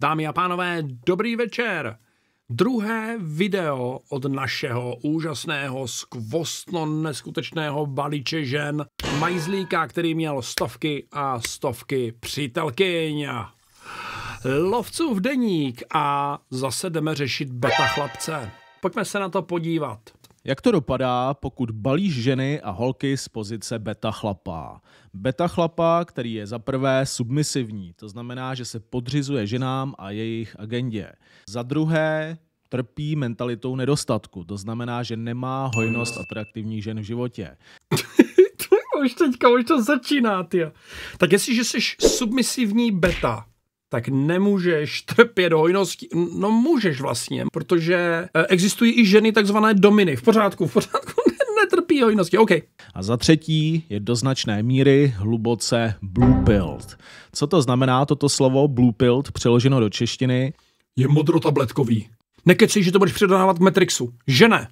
Dámy a pánové, dobrý večer! Druhé video od našeho úžasného, skvostno neskutečného balíče žen Majzlíka, který měl stovky a stovky přítelkyň. Lovcův deník a zase jdeme řešit beta chlapce. Pojďme se na to podívat. Jak to dopadá, pokud balíš ženy a holky z pozice beta chlapa? Beta chlapa, který je za prvé submisivní, to znamená, že se podřizuje ženám a jejich agendě. Za druhé, trpí mentalitou nedostatku, to znamená, že nemá hojnost atraktivních žen v životě. to už teďka, už to začíná, ty. Tak jestliže jsi submisivní beta, tak nemůžeš trpět hojností. No můžeš vlastně, protože eh, existují i ženy takzvané dominy. V pořádku, v pořádku, netrpí hojnosti, OK. A za třetí je do značné míry hluboce bluepilled. Co to znamená toto slovo bluepilled přeloženo do češtiny? Je modrotabletkový. Nekeci, že to budeš předávat k Matrixu. Že ne?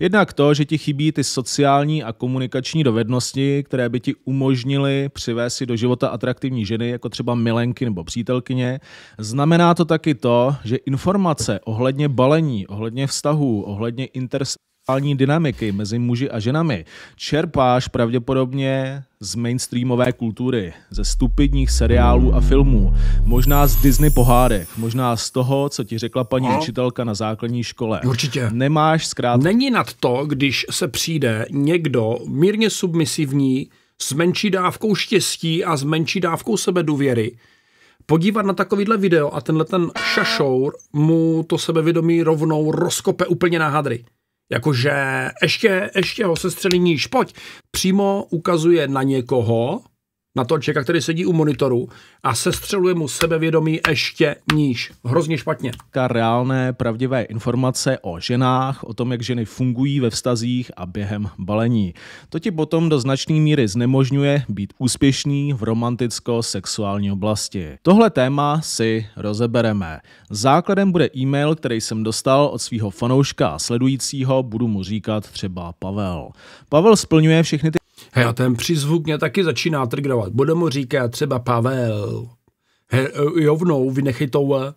Jednak to, že ti chybí ty sociální a komunikační dovednosti, které by ti umožnily přivést si do života atraktivní ženy, jako třeba milenky nebo přítelkyně. Znamená to taky to, že informace ohledně balení, ohledně vztahů, ohledně inter sexuální dynamiky mezi muži a ženami čerpáš pravděpodobně z mainstreamové kultury, ze stupidních seriálů a filmů, možná z Disney pohádek, možná z toho, co ti řekla paní no. učitelka na základní škole. Určitě. Nemáš zkrátka... Není nad to, když se přijde někdo mírně submisivní, s menší dávkou štěstí a s menší dávkou sebedůvěry, podívat na takovýhle video a tenhle ten šašour mu to sebevědomí rovnou rozkope úplně na hadry. Jakože ještě, ještě ho sestřelí níž, pojď. Přímo ukazuje na někoho, na toho člověka, který sedí u monitoru a sestřeluje mu sebevědomí ještě níž. Hrozně špatně. Ta reálné, pravdivé informace o ženách, o tom, jak ženy fungují ve vztazích a během balení. To ti potom do značné míry znemožňuje být úspěšný v romanticko-sexuální oblasti. Tohle téma si rozebereme. Základem bude e-mail, který jsem dostal od svého fanouška a sledujícího, budu mu říkat třeba Pavel. Pavel splňuje všechny ty Hej, a ten přízvuk mě taky začíná trgrovat. Bude mu říkat třeba Pavel. Hej, jovnou, vynechy to.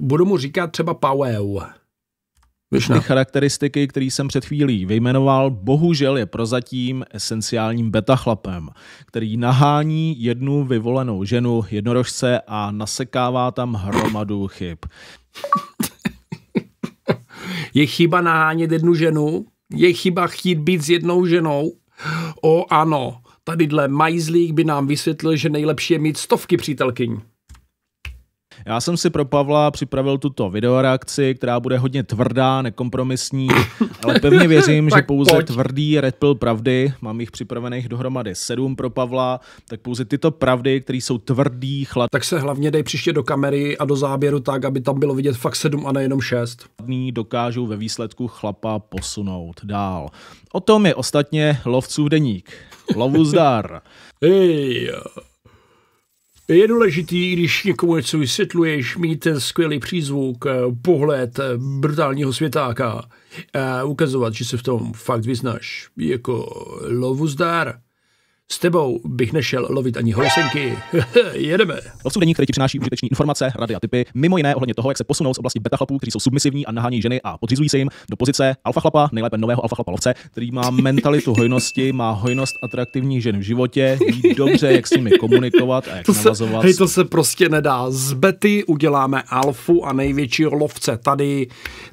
Budu mu říkat třeba Pavel. Víš, Ty charakteristiky, které jsem před chvílí vyjmenoval, bohužel je prozatím esenciálním beta chlapem, který nahání jednu vyvolenou ženu jednorožce a nasekává tam hromadu chyb. Je chyba nahánět jednu ženu? Je chyba chtít být s jednou ženou? O ano, tadyhle majzlík by nám vysvětlil, že nejlepší je mít stovky přítelkyní. Já jsem si pro Pavla připravil tuto videoreakci, která bude hodně tvrdá, nekompromisní, ale pevně věřím, že pouze pojď. tvrdý Red Pill pravdy, mám jich připravených dohromady sedm pro Pavla, tak pouze tyto pravdy, které jsou tvrdý, chladný. Tak se hlavně dej příště do kamery a do záběru tak, aby tam bylo vidět fakt sedm a nejenom šest. Dokážou ve výsledku chlapa posunout dál. O tom je ostatně lovcův deník. Lovu zdar. Hey. Je důležitý, když někomu něco vysvětluješ, mít ten skvělý přízvuk, eh, pohled eh, brutálního světáka a eh, ukazovat, že se v tom fakt vyznáš. Jako lovuzdár. S tebou bych nešel lovit ani housenky. Jedeme. Lovců deník, který ti přináší užitečné informace, rady a typy, mimo jiné ohledně toho, jak se posunout z oblasti beta chlapů, kteří jsou submisivní a nahání ženy a podřizují se jim do pozice alfa chlapa, nejlépe nového alfa chlapa lovce, který má mentalitu hojnosti, má hojnost atraktivních žen v životě, ví dobře, jak s nimi komunikovat a jak to navazovat. Se, hej, to se prostě nedá. Z bety uděláme alfu a největšího lovce. Tady,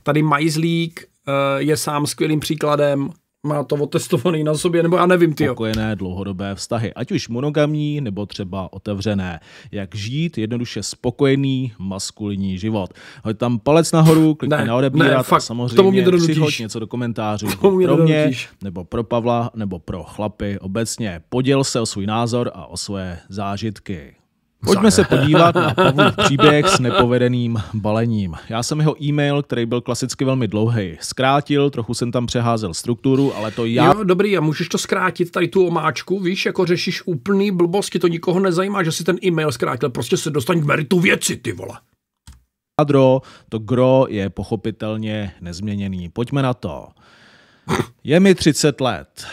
tady Majzlík eh, je sám skvělým příkladem má to otestovaný na sobě, nebo já nevím, ty. Spokojené dlouhodobé vztahy, ať už monogamní, nebo třeba otevřené. Jak žít jednoduše spokojený maskulinní život. Hoď tam palec nahoru, klikni ne, na odebírat ne, a samozřejmě tomu mě přihoď něco do komentářů. Tomu mě pro mě, nebo pro Pavla, nebo pro chlapy obecně. Poděl se o svůj názor a o svoje zážitky. Pojďme se podívat na Pavlův příběh s nepovedeným balením. Já jsem jeho e-mail, který byl klasicky velmi dlouhý, zkrátil, trochu jsem tam přeházel strukturu, ale to já... Jo, dobrý, a můžeš to zkrátit, tady tu omáčku, víš, jako řešíš úplný blbosti, to nikoho nezajímá, že si ten e-mail zkrátil, prostě se dostaň k meritu věci, ty vole. Adro, to gro je pochopitelně nezměněný. Pojďme na to. Je mi 30 let.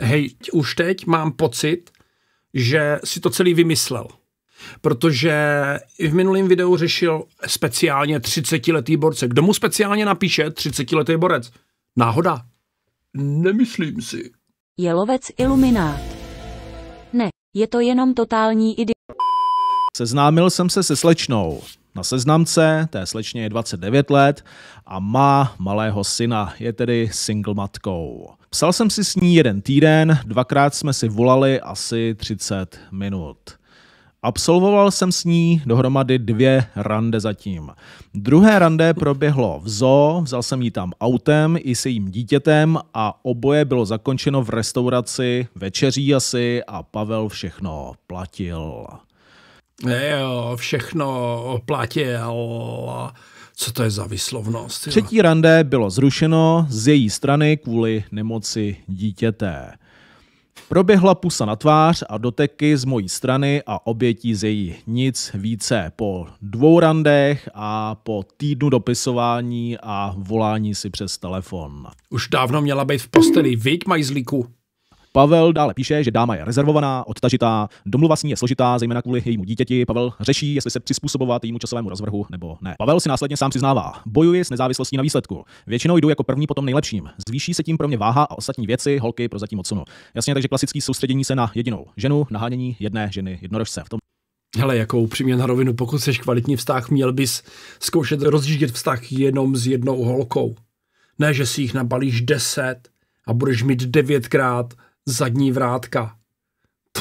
Hej, už teď mám pocit, že si to celý vymyslel. Protože i v minulém videu řešil speciálně 30-letý borce. Kdo mu speciálně napíše 30-letý borec? Náhoda? Nemyslím si. Je lovec iluminát. Ne, je to jenom totální idiot. Seznámil jsem se se slečnou. Na seznamce té slečně je 29 let a má malého syna, je tedy single matkou. Psal jsem si s ní jeden týden, dvakrát jsme si volali asi 30 minut. Absolvoval jsem s ní dohromady dvě rande zatím. Druhé rande proběhlo v zoo, vzal jsem ji tam autem i s jím dítětem a oboje bylo zakončeno v restauraci, večeří asi a Pavel všechno platil. Jo, všechno platil co to je za Třetí Jo? Třetí rande bylo zrušeno z její strany kvůli nemoci dítěte. Proběhla pusa na tvář a doteky z mojí strany a obětí z její nic více. Po dvou randech a po týdnu dopisování a volání si přes telefon. Už dávno měla být v posteli, viď, majzlíku? Pavel dále píše, že dáma je rezervovaná, odtažitá, domluva s ní je složitá, zejména kvůli jejímu dítěti. Pavel řeší, jestli se přizpůsobovat jejímu časovému rozvrhu nebo ne. Pavel si následně sám přiznává, bojuji s nezávislostí na výsledku. Většinou jdu jako první potom nejlepším. Zvýší se tím pro mě váha a ostatní věci, holky pro zatím odsunu. Jasně, takže klasický soustředění se na jedinou ženu, nahánění jedné ženy jednorožce. V tom Hele, jako upřímně na rovinu, pokud jsi kvalitní vztah, měl bys zkoušet rozjíždět vztah jenom s jednou holkou. Ne, že si jich nabalíš deset a budeš mít devětkrát zadní vrátka.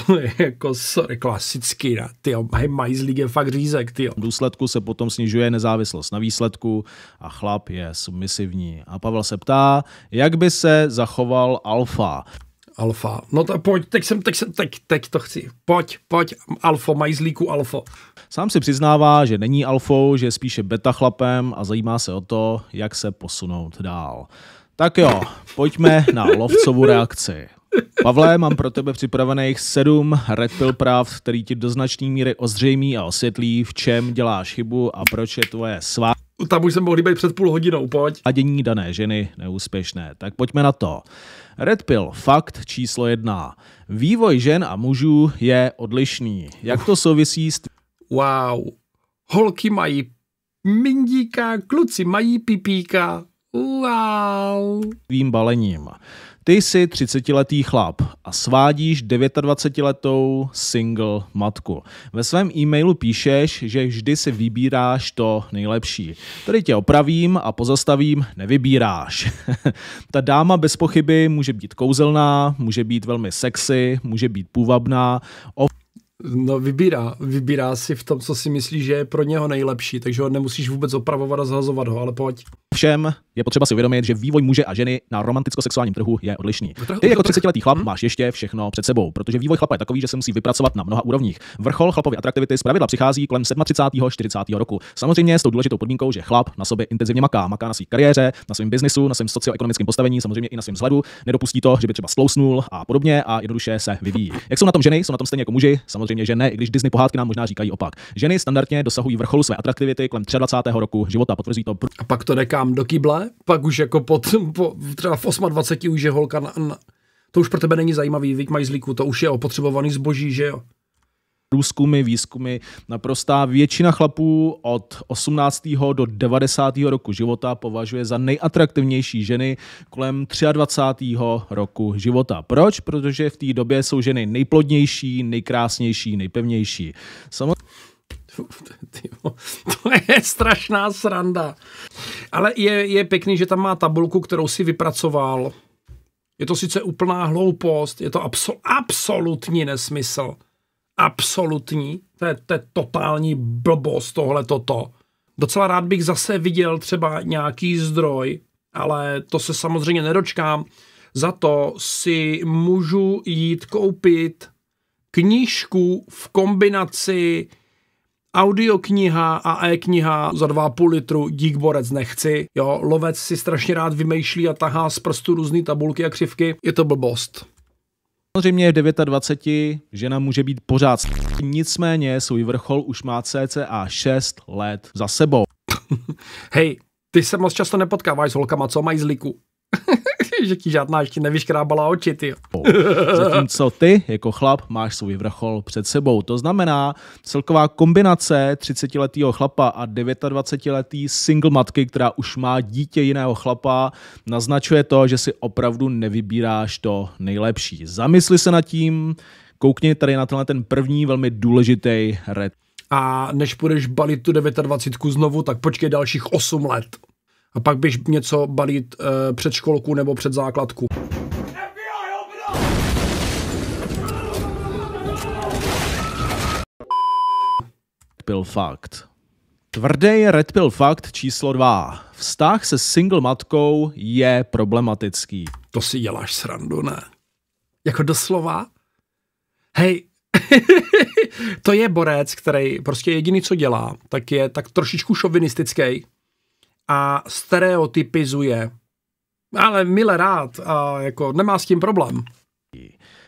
To je jako sorry, klasický, ne? ty Majzlík je fakt řízek. ty V důsledku se potom snižuje nezávislost na výsledku a chlap je submisivní. A Pavel se ptá, jak by se zachoval alfa. Alfa. No to pojď, teď jsem, teď jsem, teď, teď to chci. Pojď, pojď, alfo, majzlíku alfo. Sám si přiznává, že není alfou, že je spíše beta chlapem a zajímá se o to, jak se posunout dál. Tak jo, pojďme na lovcovou reakci. Pavle, mám pro tebe připravených sedm Red Pill práv, který ti do značné míry ozřejmí a osvětlí, v čem děláš chybu a proč je tvoje svá. Tam už jsem mohl být před půl hodinou, pojď. A dění dané ženy neúspěšné. Tak pojďme na to. Red Pill, fakt číslo jedna. Vývoj žen a mužů je odlišný. Jak to souvisí s... Wow, holky mají mindíka, kluci mají pipíka. Wow. Tvým balením. Ty jsi 30-letý chlap a svádíš 29-letou single matku. Ve svém e-mailu píšeš, že vždy si vybíráš to nejlepší. Tady tě opravím a pozastavím, nevybíráš. Ta dáma bez pochyby může být kouzelná, může být velmi sexy, může být půvabná, ov- No vybírá, vybírá si v tom, co si myslí, že je pro něho nejlepší, takže ho nemusíš vůbec opravovat a zhazovat ho, ale pojď. Všem je potřeba si uvědomit, že vývoj muže a ženy na romanticko-sexuálním trhu je odlišný. Ty jako 30-letý chlap hmm? máš ještě všechno před sebou, protože vývoj chlapa je takový, že se musí vypracovat na mnoha úrovních. Vrchol chlapové atraktivity pravidla přichází kolem 37. 40. roku. Samozřejmě s tou důležitou podmínkou, že chlap na sobě intenzivně maká, maká na své kariéře, na svém biznisu, na svém socioekonomickém postavení, samozřejmě i na svém vzhledu, nedopustí to, že by třeba slousnul a podobně a jednoduše se vyvíjí. Jak jsou na tom ženy, jsou na tom stejně jako muži, samozřejmě samozřejmě, že ne, i když Disney pohádky nám možná říkají opak. Ženy standardně dosahují vrcholu své atraktivity kolem 23. roku života, potvrzí to. A pak to nekám do kyble, pak už jako pod, po, třeba v 28 už je holka na, na, to už pro tebe není zajímavý, mají zlíku, to už je opotřebovaný zboží, že jo? průzkumy, výzkumy, naprostá většina chlapů od 18. do 90. roku života považuje za nejatraktivnější ženy kolem 23. roku života. Proč? Protože v té době jsou ženy nejplodnější, nejkrásnější, nejpevnější. Samo... to je strašná sranda. Ale je, je pěkný, že tam má tabulku, kterou si vypracoval. Je to sice úplná hloupost, je to absol, absolutní nesmysl absolutní, to je, to je totální blbost tohle toto. Docela rád bych zase viděl třeba nějaký zdroj, ale to se samozřejmě nedočkám. Za to si můžu jít koupit knížku v kombinaci audiokniha a e-kniha za 2,5 litru, dík borec nechci. Jo, lovec si strašně rád vymýšlí a tahá z prstu různé tabulky a křivky. Je to blbost. Samozřejmě v 29 žena může být pořád nicméně svůj vrchol už má cca 6 let za sebou. Hej, ty se moc často nepotkáváš s holkama, co mají z liku? že ti žádná ještě nevyškrábala oči, ty. Zatímco ty, jako chlap, máš svůj vrchol před sebou. To znamená, celková kombinace 30-letého chlapa a 29-letý single matky, která už má dítě jiného chlapa, naznačuje to, že si opravdu nevybíráš to nejlepší. Zamysli se nad tím, koukni tady na tenhle ten první velmi důležitý red. A než půjdeš balit tu 29 znovu, tak počkej dalších 8 let a pak běž něco balit uh, eh, před školku nebo před základku. Pill fakt. Tvrdý Red Pill fakt číslo 2. Vztah se single matkou je problematický. To si děláš srandu, ne? Jako doslova? Hej, to je borec, který prostě jediný, co dělá, tak je tak trošičku šovinistický a stereotypizuje. Ale mile rád a jako nemá s tím problém.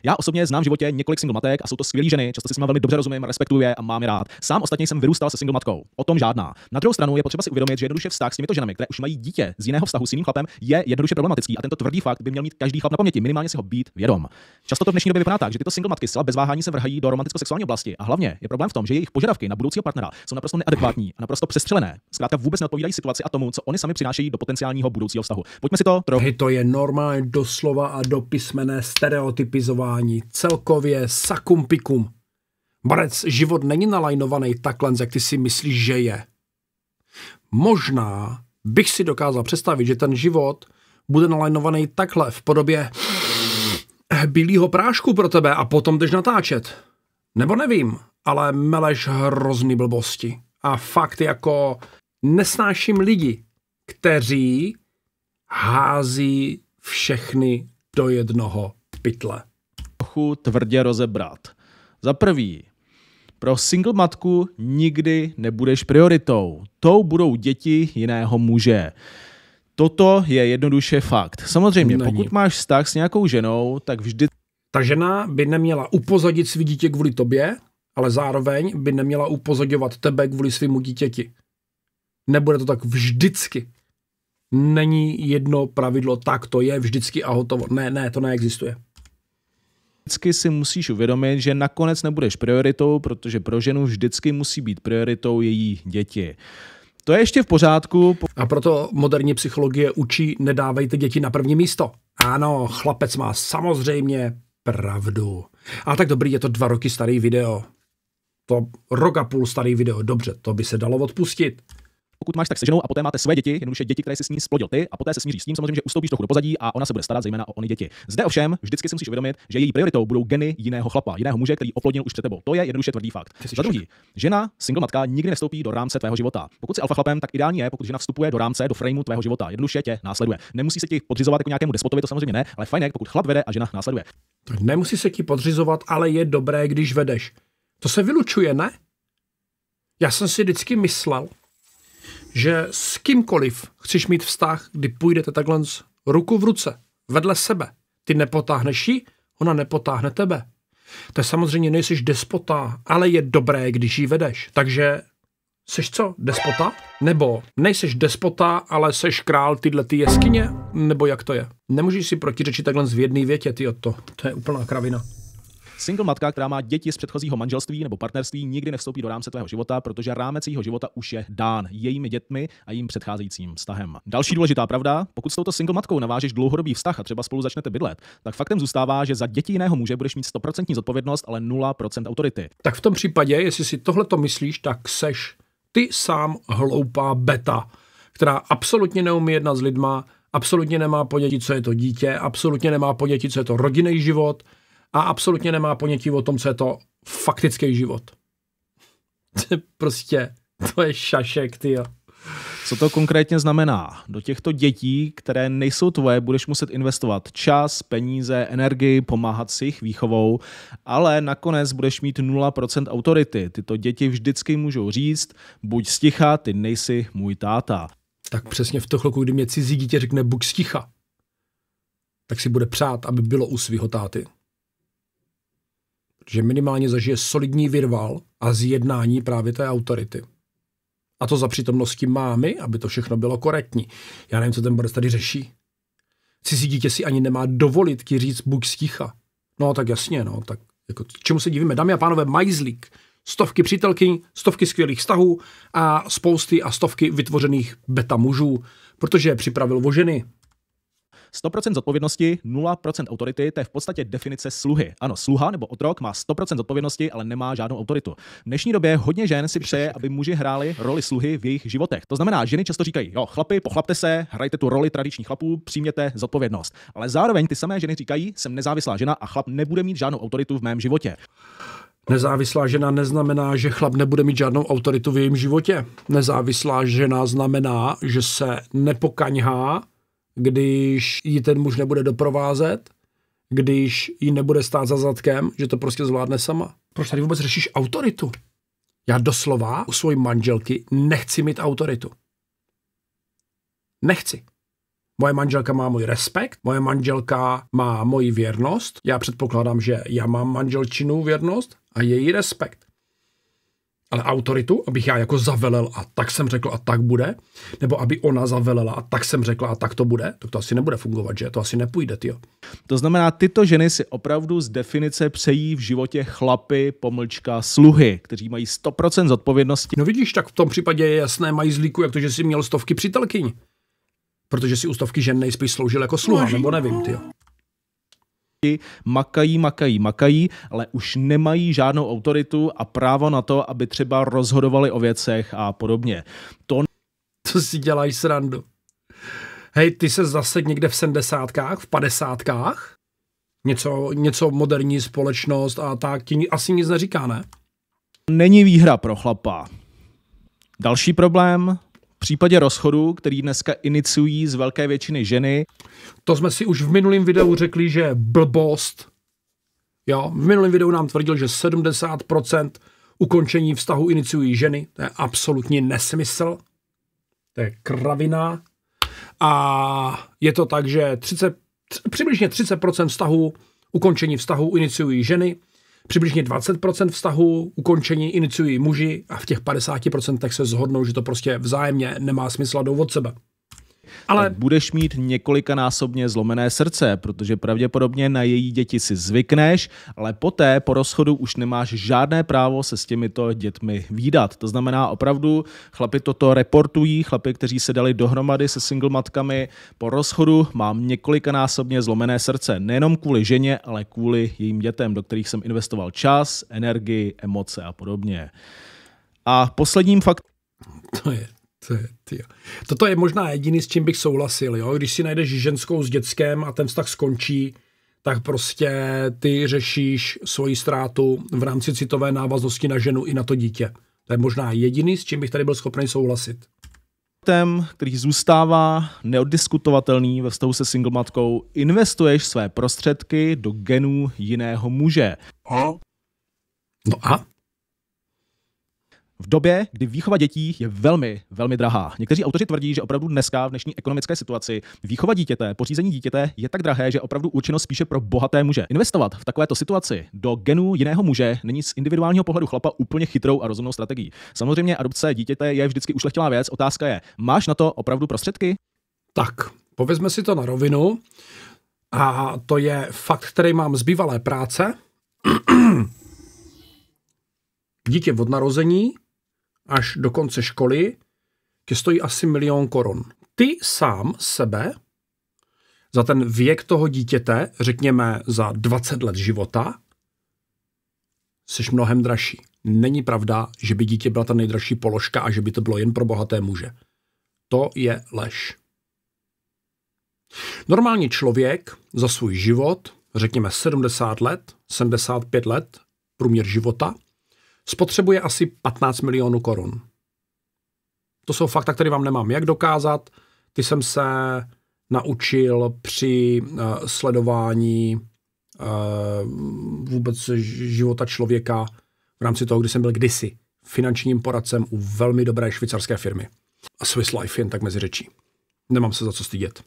Já osobně znám v životě několik single matek a jsou to skvělé ženy, často si s nimi velmi dobře rozumím, respektuje a mám je rád. Sám ostatně jsem vyrůstal se single matkou. O tom žádná. Na druhou stranu je potřeba si uvědomit, že jednoduše vztah s těmito ženami, které už mají dítě z jiného vztahu s jiným chlapem, je jednoduše problematický a tento tvrdý fakt by měl mít každý chlap na paměti, minimálně si ho být vědom. Často to v dnešní době vypadá tak, že tyto single matky zcela bez váhání se vrhají do romanticko-sexuální oblasti a hlavně je problém v tom, že jejich požadavky na budoucího partnera jsou naprosto neadekvátní a naprosto přestřelené. Zkrátka vůbec neodpovídají situaci a tomu, co oni sami přinášejí do potenciálního budoucího vztahu. Pojďme si to trochu. To je normálně doslova a do písmené stereotypizová chování, celkově sakumpikum. Brec, život není nalajnovaný takhle, jak ty si myslíš, že je. Možná bych si dokázal představit, že ten život bude nalajnovaný takhle v podobě bílého prášku pro tebe a potom jdeš natáčet. Nebo nevím, ale meleš hrozný blbosti. A fakt jako nesnáším lidi, kteří hází všechny do jednoho pytle trochu tvrdě rozebrat. Za prvý, pro single matku nikdy nebudeš prioritou. Tou budou děti jiného muže. Toto je jednoduše fakt. Samozřejmě, Není. pokud máš vztah s nějakou ženou, tak vždy... Ta žena by neměla upozadit svý dítě kvůli tobě, ale zároveň by neměla upozadovat tebe kvůli svýmu dítěti. Nebude to tak vždycky. Není jedno pravidlo, tak to je vždycky a hotovo. Ne, ne, to neexistuje vždycky si musíš uvědomit, že nakonec nebudeš prioritou, protože pro ženu vždycky musí být prioritou její děti. To je ještě v pořádku. A proto moderní psychologie učí, nedávejte děti na první místo. Ano, chlapec má samozřejmě pravdu. A tak dobrý, je to dva roky starý video. To rok a půl starý video, dobře, to by se dalo odpustit pokud máš tak se ženou a poté máte své děti, jednoduše děti, které si s ní splodil ty, a poté se smíří s tím samozřejmě, že ustoupíš trochu do pozadí a ona se bude starat zejména o ony děti. Zde ovšem vždycky si musíš uvědomit, že její prioritou budou geny jiného chlapa, jiného muže, který oplodnil už před tebou. To je jednoduše tvrdý fakt. Za druhý, žena, single matka nikdy nestoupí do rámce tvého života. Pokud jsi alfa chlapem, tak ideální je, pokud žena vstupuje do rámce, do frameu tvého života, jednoduše tě následuje. Nemusí se ti podřizovat jako nějakému despotovi, to samozřejmě ne, ale fajn, pokud chlap vede a žena následuje. Tak nemusí se ti podřizovat, ale je dobré, když vedeš. To se vylučuje, ne? Já jsem si vždycky myslel, že s kýmkoliv chceš mít vztah, kdy půjdete takhle ruku v ruce, vedle sebe. Ty nepotáhneš ji, ona nepotáhne tebe. To samozřejmě nejsiš despota, ale je dobré, když ji vedeš. Takže seš co, despota? Nebo nejseš despota, ale seš král tyhle ty jeskyně? Nebo jak to je? Nemůžeš si protiřečit takhle z jedné větě, ty to. To je úplná kravina. Single matka, která má děti z předchozího manželství nebo partnerství, nikdy nevstoupí do rámce tvého života, protože rámec jejího života už je dán jejími dětmi a jejím předcházejícím vztahem. Další důležitá pravda, pokud s touto single matkou navážeš dlouhodobý vztah a třeba spolu začnete bydlet, tak faktem zůstává, že za děti jiného muže budeš mít 100% zodpovědnost, ale 0% autority. Tak v tom případě, jestli si tohle to myslíš, tak seš ty sám hloupá beta, která absolutně neumí jednat s lidma, absolutně nemá ponětí, co je to dítě, absolutně nemá ponětí, co je to rodinný život, a absolutně nemá ponětí o tom, co je to faktický život. prostě, to je šašek, ty co to konkrétně znamená? Do těchto dětí, které nejsou tvoje, budeš muset investovat čas, peníze, energii, pomáhat si jich výchovou, ale nakonec budeš mít 0% autority. Tyto děti vždycky můžou říct, buď sticha, ty nejsi můj táta. Tak přesně v to chvilku, kdy mě cizí dítě řekne buď sticha, tak si bude přát, aby bylo u svého táty že minimálně zažije solidní vyrval a zjednání právě té autority. A to za přítomnosti mámy, aby to všechno bylo korektní. Já nevím, co ten borec tady řeší. Cizí dítě si ani nemá dovolit ti říct buď sticha. No tak jasně, no tak jako, čemu se divíme? Dámy a pánové, majzlík. Stovky přítelky, stovky skvělých vztahů a spousty a stovky vytvořených beta mužů, protože je připravil o ženy, 100% zodpovědnosti, 0% autority, to je v podstatě definice sluhy. Ano, sluha nebo otrok má 100% zodpovědnosti, ale nemá žádnou autoritu. V dnešní době hodně žen si přeje, aby muži hráli roli sluhy v jejich životech. To znamená, ženy často říkají, jo, chlapi, pochlapte se, hrajte tu roli tradičních chlapů, přijměte zodpovědnost. Ale zároveň ty samé ženy říkají, jsem nezávislá žena a chlap nebude mít žádnou autoritu v mém životě. Nezávislá žena neznamená, že chlap nebude mít žádnou autoritu v jejím životě. Nezávislá žena znamená, že se nepokaňhá když ji ten muž nebude doprovázet, když ji nebude stát za zadkem, že to prostě zvládne sama. Proč tady vůbec řešíš autoritu? Já doslova u své manželky nechci mít autoritu. Nechci. Moje manželka má můj respekt, moje manželka má moji věrnost. Já předpokládám, že já mám manželčinu věrnost a její respekt ale autoritu, abych já jako zavelel a tak jsem řekl a tak bude, nebo aby ona zavelela a tak jsem řekla a tak to bude, tak to asi nebude fungovat, že? To asi nepůjde, jo. To znamená, tyto ženy si opravdu z definice přejí v životě chlapy, pomlčka, sluhy, kteří mají 100% zodpovědnosti. No vidíš, tak v tom případě je jasné, mají zlíku, jak to, že jsi měl stovky přítelkyň. Protože si u stovky žen nejspíš sloužil jako sluha, nebo nevím, ty jo makají, makají, makají, ale už nemají žádnou autoritu a právo na to, aby třeba rozhodovali o věcech a podobně. To co si děláš srandu. Hej, ty se zase někde v 70. v 50. Něco, něco moderní společnost a tak ti asi nic neříká, ne? Není výhra pro chlapa. Další problém, případě rozchodu, který dneska iniciují z velké většiny ženy. To jsme si už v minulém videu řekli, že blbost. Jo, v minulém videu nám tvrdil, že 70% ukončení vztahu iniciují ženy. To je absolutní nesmysl. To je kravina. A je to tak, že 30, přibližně 30% vztahu, ukončení vztahu iniciují ženy, Přibližně 20% vztahu ukončení iniciují muži a v těch 50% se zhodnou, že to prostě vzájemně nemá smysl a důvod sebe. Ale eh, budeš mít několikanásobně zlomené srdce, protože pravděpodobně na její děti si zvykneš, ale poté po rozchodu už nemáš žádné právo se s těmito dětmi výdat. To znamená opravdu, chlapi toto reportují, chlapi, kteří se dali dohromady se single matkami, po rozchodu mám několikanásobně zlomené srdce, nejenom kvůli ženě, ale kvůli jejím dětem, do kterých jsem investoval čas, energii, emoce a podobně. A posledním faktem... To je Tyjo. Toto je možná jediný, s čím bych souhlasil. Jo? Když si najdeš ženskou s dětskem a ten vztah skončí, tak prostě ty řešíš svoji ztrátu v rámci citové návaznosti na ženu i na to dítě. To je možná jediný, s čím bych tady byl schopný souhlasit. Tém, který zůstává neoddiskutovatelný ve vztahu se single matkou, investuješ své prostředky do genů jiného muže. A? No a? v době, kdy výchova dětí je velmi, velmi drahá. Někteří autoři tvrdí, že opravdu dneska v dnešní ekonomické situaci výchova dítěte, pořízení dítěte je tak drahé, že opravdu určeno spíše pro bohaté muže. Investovat v takovéto situaci do genu jiného muže není z individuálního pohledu chlapa úplně chytrou a rozumnou strategií. Samozřejmě adopce dítěte je vždycky ušlechtilá věc. Otázka je, máš na to opravdu prostředky? Tak, povězme si to na rovinu. A to je fakt, který mám z bývalé práce. Dítě od narození až do konce školy tě stojí asi milion korun. Ty sám sebe za ten věk toho dítěte, řekněme za 20 let života, jsi mnohem dražší. Není pravda, že by dítě byla ta nejdražší položka a že by to bylo jen pro bohaté muže. To je lež. Normální člověk za svůj život, řekněme 70 let, 75 let, průměr života, spotřebuje asi 15 milionů korun. To jsou fakta, které vám nemám jak dokázat. Ty jsem se naučil při uh, sledování uh, vůbec života člověka v rámci toho, kdy jsem byl kdysi finančním poradcem u velmi dobré švýcarské firmy. A Swiss Life jen tak mezi řečí. Nemám se za co stydět.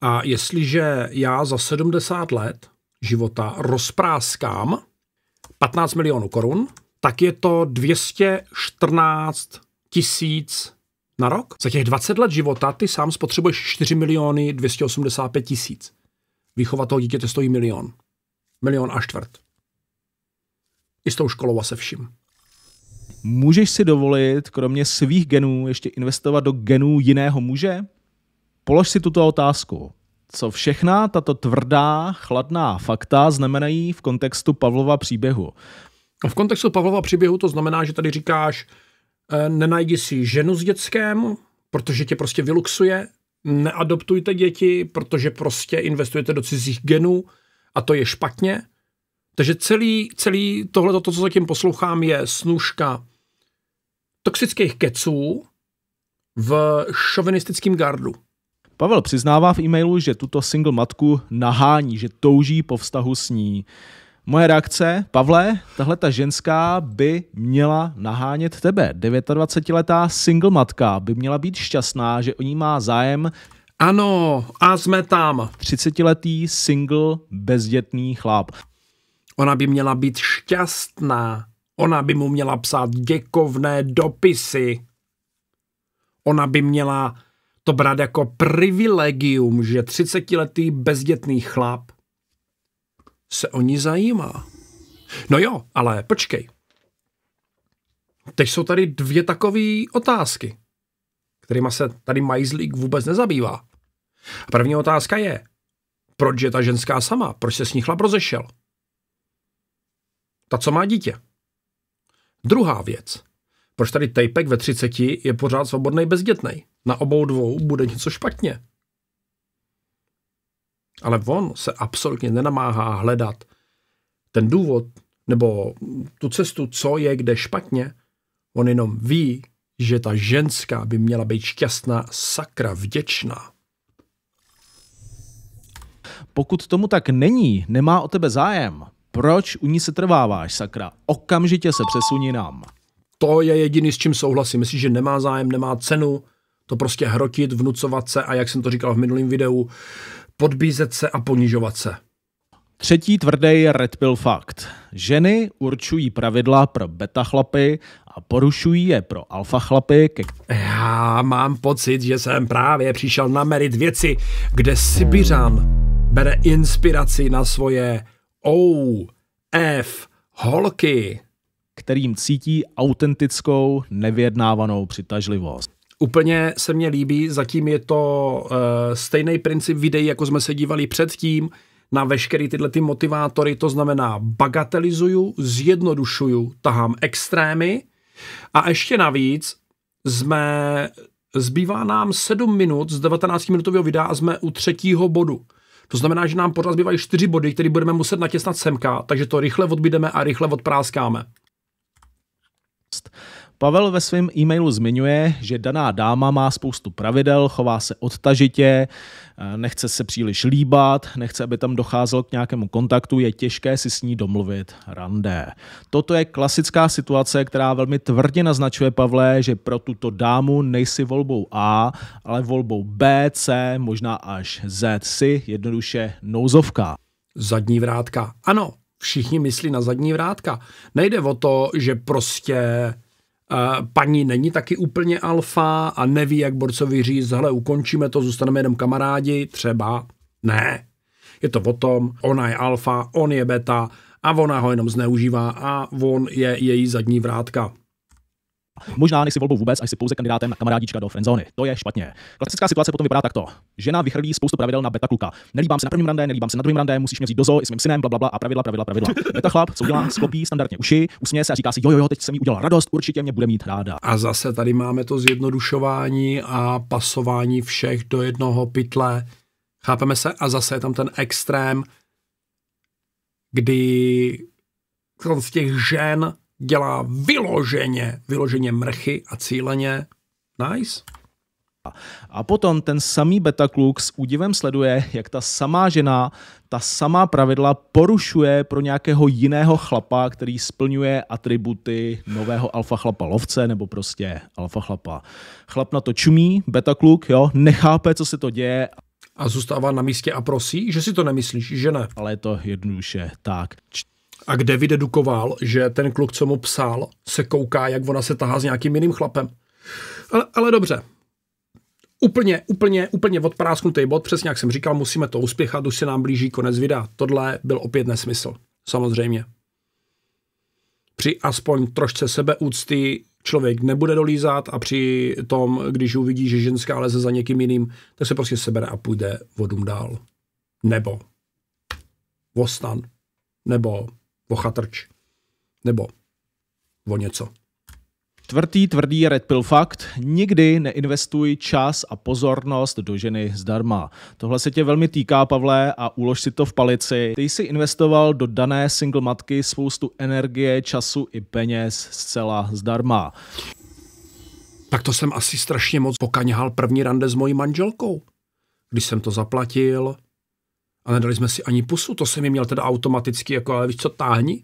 A jestliže já za 70 let života rozpráskám 15 milionů korun, tak je to 214 tisíc na rok. Za těch 20 let života ty sám spotřebuješ 4 miliony 285 tisíc. Výchova toho dítěte stojí milion. Milion a čtvrt. I s tou školou a se vším. Můžeš si dovolit, kromě svých genů, ještě investovat do genů jiného muže? Polož si tuto otázku co všechna tato tvrdá, chladná fakta znamenají v kontextu Pavlova příběhu. V kontextu Pavlova příběhu to znamená, že tady říkáš, eh, nenajdi si ženu s dětskem, protože tě prostě vyluxuje, neadoptujte děti, protože prostě investujete do cizích genů a to je špatně. Takže celý, celý tohle, to, co zatím poslouchám, je snužka toxických keců v šovinistickém gardu. Pavel přiznává v e-mailu, že tuto single matku nahání, že touží po vztahu s ní. Moje reakce, Pavle, tahle ta ženská by měla nahánět tebe. 29-letá single matka by měla být šťastná, že o ní má zájem. Ano, a jsme tam. 30-letý single bezdětný chlap. Ona by měla být šťastná. Ona by mu měla psát děkovné dopisy. Ona by měla to brát jako privilegium, že 30-letý bezdětný chlap se o ní zajímá. No jo, ale počkej. Teď jsou tady dvě takové otázky, kterými se tady Majzlík vůbec nezabývá. A první otázka je, proč je ta ženská sama? Proč se s ní chlap rozešel? Ta, co má dítě. Druhá věc. Proč tady tejpek ve 30 je pořád svobodný bezdětný? Na obou dvou bude něco špatně. Ale on se absolutně nenamáhá hledat ten důvod nebo tu cestu, co je kde špatně. On jenom ví, že ta ženská by měla být šťastná, sakra vděčná. Pokud tomu tak není, nemá o tebe zájem, proč u ní se trváváš, sakra? Okamžitě se přesuní nám. To je jediný, s čím souhlasím. Myslím, že nemá zájem, nemá cenu to prostě hrotit, vnucovat se a jak jsem to říkal v minulém videu, podbízet se a ponižovat se. Třetí tvrdý red pill fakt. Ženy určují pravidla pro beta chlapy a porušují je pro alfa chlapy. Ke... Já mám pocit, že jsem právě přišel na merit věci, kde Sibiřan bere inspiraci na svoje OF holky kterým cítí autentickou, nevyjednávanou přitažlivost. Úplně se mně líbí, zatím je to uh, stejný princip videí, jako jsme se dívali předtím, na veškeré tyhle ty motivátory, to znamená bagatelizuju, zjednodušuju, tahám extrémy a ještě navíc jsme, zbývá nám 7 minut z 19 minutového videa a jsme u třetího bodu. To znamená, že nám pořád zbývají 4 body, které budeme muset natěsnat semka, takže to rychle odbídeme a rychle odpráskáme. Pavel ve svém e-mailu zmiňuje, že daná dáma má spoustu pravidel, chová se odtažitě, eh, nechce se příliš líbat, nechce, aby tam docházelo k nějakému kontaktu, je těžké si s ní domluvit randé. Toto je klasická situace, která velmi tvrdě naznačuje Pavle, že pro tuto dámu nejsi volbou A, ale volbou B, C, možná až Z. Si jednoduše nouzovka. Zadní vrátka. Ano, všichni myslí na zadní vrátka. Nejde o to, že prostě Uh, paní není taky úplně alfa a neví, jak borcovi říct, hele, ukončíme to, zůstaneme jenom kamarádi, třeba. Ne. Je to o tom, ona je alfa, on je beta a ona ho jenom zneužívá a on je její zadní vrátka. Možná nejsi volbou vůbec, až si pouze kandidátem na kamarádička do frenzony. To je špatně. Klasická situace potom vypadá takto. Žena vychrlí spoustu pravidel na beta kluka. Nelíbám se na prvním rande, nelíbám se na druhém rande, musíš mě vzít dozo, s mým synem, bla, bla, bla a pravidla, pravidla, pravidla. Beta chlap, co udělá, sklopí standardně uši, usměje se a říká si, jo, jo, jo, teď jsem mi udělal radost, určitě mě bude mít ráda. A zase tady máme to zjednodušování a pasování všech do jednoho pytle. Chápeme se? A zase je tam ten extrém, kdy z těch žen dělá vyloženě, vyloženě mrchy a cíleně. Nice. A potom ten samý beta kluk s údivem sleduje, jak ta samá žena ta samá pravidla porušuje pro nějakého jiného chlapa, který splňuje atributy nového alfa chlapa lovce nebo prostě alfa chlapa. Chlap na to čumí, beta kluk, jo, nechápe, co se to děje. A zůstává na místě a prosí, že si to nemyslíš, že ne. Ale je to jednoduše tak a kde vydedukoval, že ten kluk, co mu psal, se kouká, jak ona se tahá s nějakým jiným chlapem. Ale, ale dobře, úplně, úplně, úplně odprásknutý bod, přesně jak jsem říkal, musíme to uspěchat, už se nám blíží konec videa. Tohle byl opět nesmysl, samozřejmě. Při aspoň trošce sebeúcty člověk nebude dolízat a při tom, když uvidí, že ženská leze za někým jiným, tak se prostě sebere a půjde vodům dál. Nebo Vostan. Nebo o chatrč. Nebo o něco. Tvrdý, tvrdý Red Pill fakt. Nikdy neinvestuj čas a pozornost do ženy zdarma. Tohle se tě velmi týká, Pavle, a ulož si to v palici. Ty jsi investoval do dané single matky spoustu energie, času i peněz zcela zdarma. Tak to jsem asi strašně moc pokaňhal první rande s mojí manželkou. Když jsem to zaplatil, a nedali jsme si ani pusu, to jsem mi měl teda automaticky, jako ale víš co, táhni.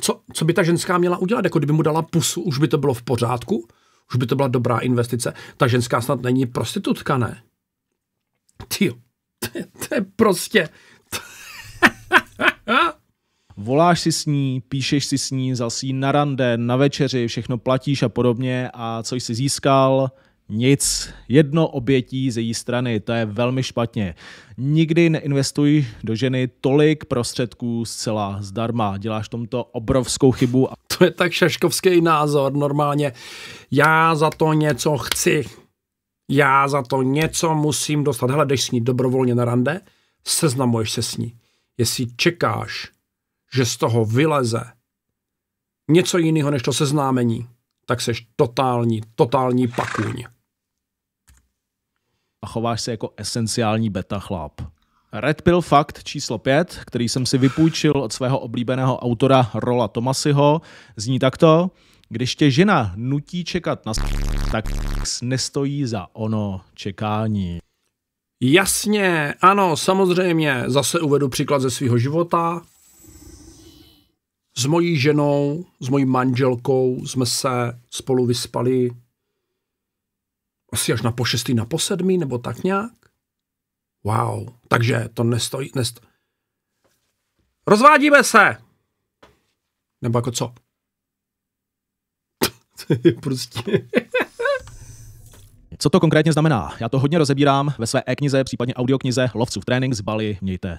co, co by ta ženská měla udělat? Jako kdyby mu dala pusu, už by to bylo v pořádku, už by to byla dobrá investice. Ta ženská snad není prostitutka, ne? Ty, to je prostě... Voláš si s ní, píšeš si s ní, zase na rande, na večeři, všechno platíš a podobně a co jsi získal, nic. Jedno obětí z její strany, to je velmi špatně. Nikdy neinvestuj do ženy tolik prostředků zcela zdarma. Děláš tomto obrovskou chybu. To je tak šaškovský názor normálně. Já za to něco chci. Já za to něco musím dostat. Hele, jdeš s ní dobrovolně na rande, seznamuješ se s ní. Jestli čekáš, že z toho vyleze něco jiného než to seznámení, tak seš totální, totální pakuň a chováš se jako esenciální beta chlap. Red Pill Fakt číslo 5, který jsem si vypůjčil od svého oblíbeného autora Rola Tomasiho, zní takto. Když tě žena nutí čekat na tak nestojí za ono čekání. Jasně, ano, samozřejmě. Zase uvedu příklad ze svého života. S mojí ženou, s mojí manželkou jsme se spolu vyspali asi až na po šestý, na po sedmý, nebo tak nějak. Wow, takže to nestojí, nestojí. Rozvádíme se! Nebo jako co? to je prostě... Co to konkrétně znamená? Já to hodně rozebírám ve své e-knize, případně audioknize Lovcův trénink z Bali. Mějte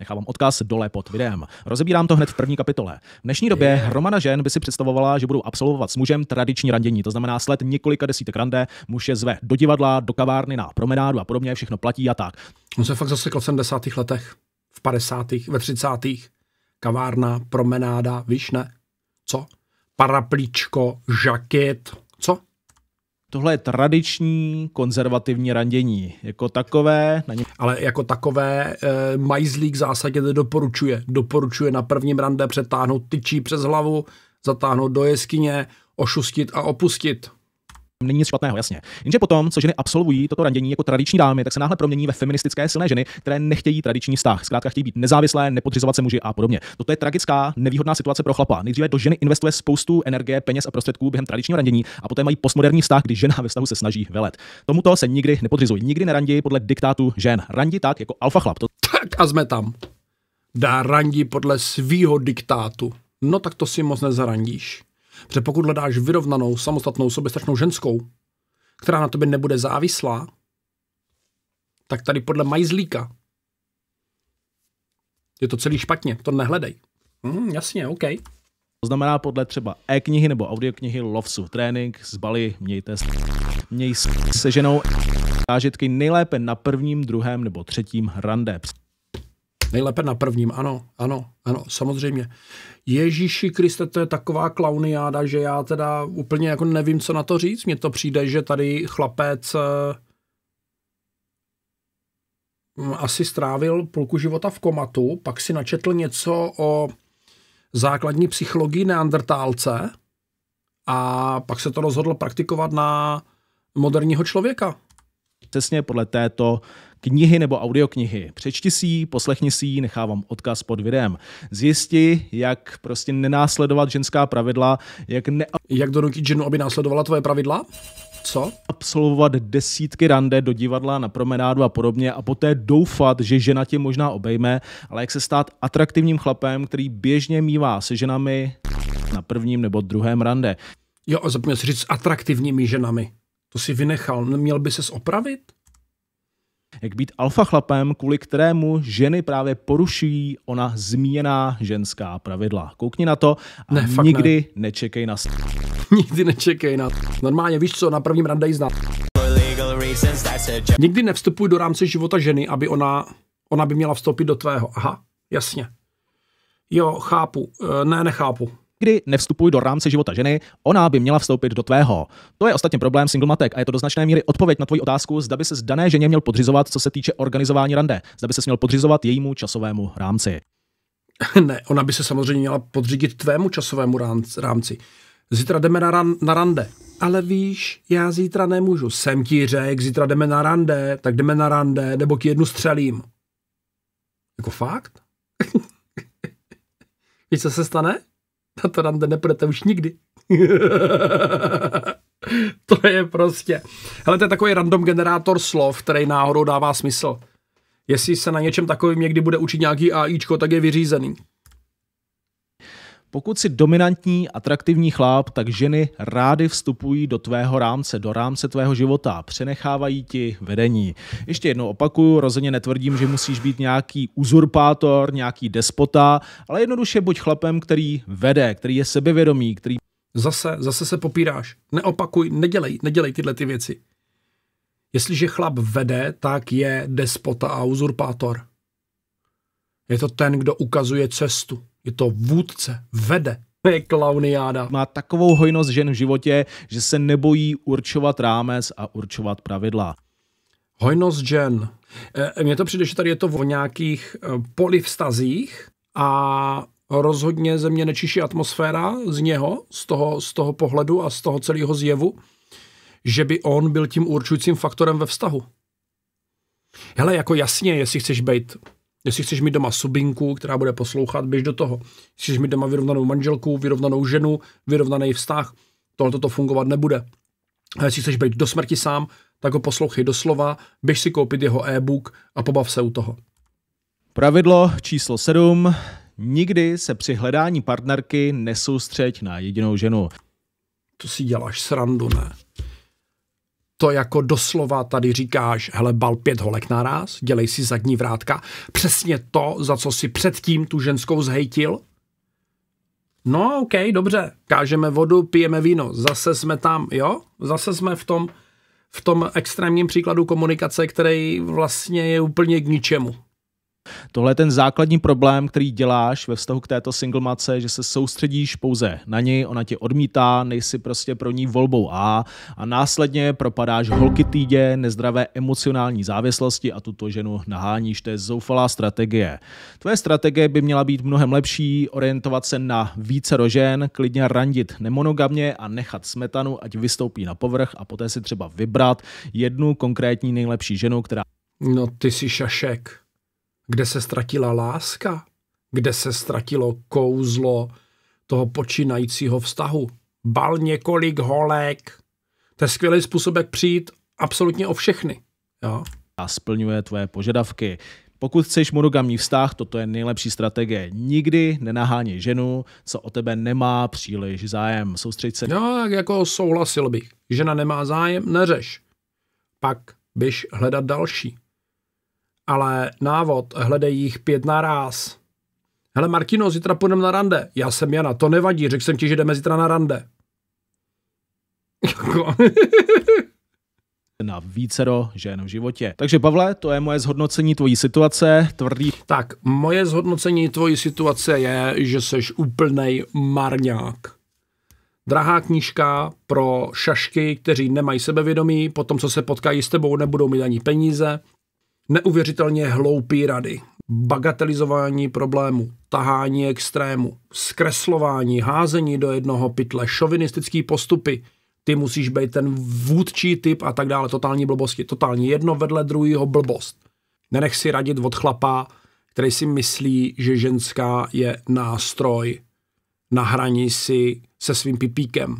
Nechávám odkaz dole pod videem. Rozebírám to hned v první kapitole. V dnešní době hromada žen by si představovala, že budou absolvovat s mužem tradiční randění, to znamená sled několika desítek rande, muž je zve do divadla, do kavárny, na promenádu a podobně, všechno platí a tak. On se fakt zasekl v 70. letech, v 50. ve 30. Kavárna, promenáda, víš ne? Co? Paraplíčko, žaket, co? Tohle je tradiční konzervativní randění. Jako takové... Na ně... Ale jako takové e, Majzlík v zásadě doporučuje. Doporučuje na prvním rande přetáhnout tyčí přes hlavu, zatáhnout do jeskyně, ošustit a opustit. Není nic špatného, jasně. Jenže potom, co ženy absolvují toto randění jako tradiční dámy, tak se náhle promění ve feministické silné ženy, které nechtějí tradiční vztah. Zkrátka chtějí být nezávislé, nepodřizovat se muži a podobně. Toto je tragická, nevýhodná situace pro chlapa. Nejdříve do ženy investuje spoustu energie, peněz a prostředků během tradičního randění a poté mají postmoderní vztah, když žena ve vztahu se snaží velet. Tomuto se nikdy nepodřizují, nikdy nerandí podle diktátu žen. Randí tak jako alfa chlap. To... Tak a jsme tam. Dá randí podle svýho diktátu. No tak to si moc nezarandíš. Protože pokud hledáš vyrovnanou, samostatnou, soběstačnou ženskou, která na tobě nebude závislá, tak tady podle majzlíka je to celý špatně, to nehledej. Hmm, jasně, OK. To znamená podle třeba e-knihy nebo audioknihy Lovsu trénink, Bali, mějte s... měj s... se ženou e- zážitky nejlépe na prvním, druhém nebo třetím rande. Nejlépe na prvním, ano, ano, ano, samozřejmě. Ježíši Kriste, to je taková klauniáda, že já teda úplně jako nevím, co na to říct. Mně to přijde, že tady chlapec eh, hm, asi strávil půlku života v komatu, pak si načetl něco o základní psychologii neandrtálce a pak se to rozhodl praktikovat na moderního člověka přesně podle této knihy nebo audioknihy. Přečti si ji, poslechni si ji, nechávám odkaz pod videem. Zjisti, jak prostě nenásledovat ženská pravidla, jak ne... Jak donutit ženu, aby následovala tvoje pravidla? Co? Absolvovat desítky rande do divadla, na promenádu a podobně a poté doufat, že žena tě možná obejme, ale jak se stát atraktivním chlapem, který běžně mívá se ženami na prvním nebo druhém rande. Jo, zapomněl si říct s atraktivními ženami. To si vynechal. Měl by se opravit? Jak být alfa chlapem, kvůli kterému ženy právě porušují ona zmíněná ženská pravidla. Koukni na to a ne, nikdy ne. nečekej na st- Nikdy nečekej na Normálně víš co, na prvním randej znát. Nikdy nevstupuj do rámce života ženy, aby ona, ona by měla vstoupit do tvého. Aha, jasně. Jo, chápu. E, ne, nechápu kdy nevstupuj do rámce života ženy, ona by měla vstoupit do tvého. To je ostatně problém single matek a je to do značné míry odpověď na tvoji otázku, zda by se z dané ženě měl podřizovat, co se týče organizování rande, zda by se měl podřizovat jejímu časovému rámci. Ne, ona by se samozřejmě měla podřídit tvému časovému rámci. Zítra jdeme na, ran, na rande. Ale víš, já zítra nemůžu. Jsem ti řek, zítra jdeme na rande, tak jdeme na rande, nebo k jednu střelím. Jako fakt? Víš, co se stane? to rande nepůjdete už nikdy. to je prostě. Hele, to je takový random generátor slov, který náhodou dává smysl. Jestli se na něčem takovým někdy bude učit nějaký AIčko, tak je vyřízený. Pokud si dominantní, atraktivní chlap tak ženy rády vstupují do tvého rámce, do rámce tvého života, přenechávají ti vedení. Ještě jednou opakuju, rozhodně netvrdím, že musíš být nějaký uzurpátor, nějaký despota, ale jednoduše buď chlapem, který vede, který je sebevědomý, který... Zase, zase se popíráš. Neopakuj, nedělej, nedělej tyhle ty věci. Jestliže chlap vede, tak je despota a uzurpátor. Je to ten, kdo ukazuje cestu je to vůdce, vede, to je klauniáda. Má takovou hojnost žen v životě, že se nebojí určovat rámec a určovat pravidla. Hojnost žen. E, mně to přijde, že tady je to o nějakých e, polivstazích a rozhodně ze mě nečiší atmosféra z něho, z toho, z toho pohledu a z toho celého zjevu, že by on byl tím určujícím faktorem ve vztahu. Hele, jako jasně, jestli chceš být Jestli chceš mít doma subinku, která bude poslouchat, běž do toho. Jestli chceš mít doma vyrovnanou manželku, vyrovnanou ženu, vyrovnaný vztah, tohle to fungovat nebude. A jestli chceš být do smrti sám, tak ho poslouchej doslova, běž si koupit jeho e-book a pobav se u toho. Pravidlo číslo 7. Nikdy se při hledání partnerky nesoustřeď na jedinou ženu. To si děláš srandu, ne? to jako doslova tady říkáš, hele, bal pět holek naraz, dělej si zadní vrátka, přesně to, za co si předtím tu ženskou zhejtil. No, OK, dobře, kážeme vodu, pijeme víno, zase jsme tam, jo, zase jsme v tom, v tom extrémním příkladu komunikace, který vlastně je úplně k ničemu. Tohle je ten základní problém, který děláš ve vztahu k této single matce, že se soustředíš pouze na něj, ona tě odmítá, nejsi prostě pro ní volbou A a následně propadáš holky týdě, nezdravé emocionální závislosti a tuto ženu naháníš. To je zoufalá strategie. Tvoje strategie by měla být mnohem lepší, orientovat se na více rožen, klidně randit nemonogamně a nechat smetanu, ať vystoupí na povrch a poté si třeba vybrat jednu konkrétní nejlepší ženu, která... No ty jsi šašek kde se ztratila láska, kde se ztratilo kouzlo toho počínajícího vztahu. Bal několik holek. To je skvělý způsob, jak přijít absolutně o všechny. Jo? A splňuje tvoje požadavky. Pokud chceš monogamní vztah, toto je nejlepší strategie. Nikdy nenaháně ženu, co o tebe nemá příliš zájem. Soustřeď se... No, tak jako souhlasil bych. Žena nemá zájem, neřeš. Pak běž hledat další ale návod, hledej jich pět naraz. Hele Martino, zítra půjdeme na rande. Já jsem Jana, to nevadí, řekl jsem ti, že jdeme zítra na rande. na vícero žen v životě. Takže Pavle, to je moje zhodnocení tvojí situace, tvrdý. Tak, moje zhodnocení tvojí situace je, že seš úplnej marňák. Drahá knížka pro šašky, kteří nemají sebevědomí, po tom, co se potkají s tebou, nebudou mít ani peníze, neuvěřitelně hloupý rady, bagatelizování problému, tahání extrému, zkreslování, házení do jednoho pytle, šovinistický postupy, ty musíš být ten vůdčí typ a tak dále, totální blbosti, totální jedno vedle druhého blbost. Nenech si radit od chlapa, který si myslí, že ženská je nástroj na hraní si se svým pipíkem.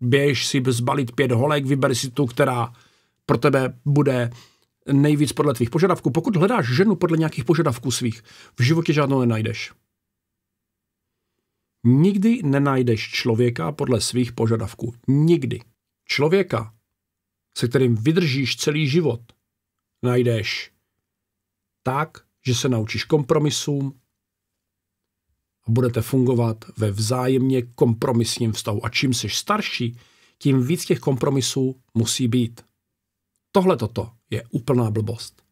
Běž si zbalit pět holek, vyber si tu, která pro tebe bude nejvíc podle tvých požadavků. Pokud hledáš ženu podle nějakých požadavků svých, v životě žádnou nenajdeš. Nikdy nenajdeš člověka podle svých požadavků. Nikdy. Člověka, se kterým vydržíš celý život, najdeš tak, že se naučíš kompromisům a budete fungovat ve vzájemně kompromisním vztahu. A čím jsi starší, tím víc těch kompromisů musí být. Tohle toto je úplná blbost.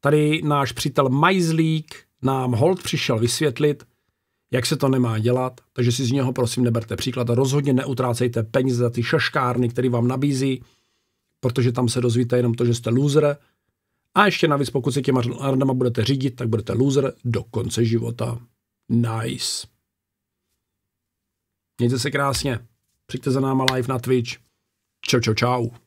Tady náš přítel Majzlík nám hold přišel vysvětlit, jak se to nemá dělat, takže si z něho prosím neberte příklad a rozhodně neutrácejte peníze za ty šaškárny, které vám nabízí, protože tam se dozvíte jenom to, že jste loser. A ještě navíc, pokud se těma randama budete řídit, tak budete loser do konce života. Nice. Mějte se krásně. Přijďte za náma live na Twitch. Čau, čau, čau.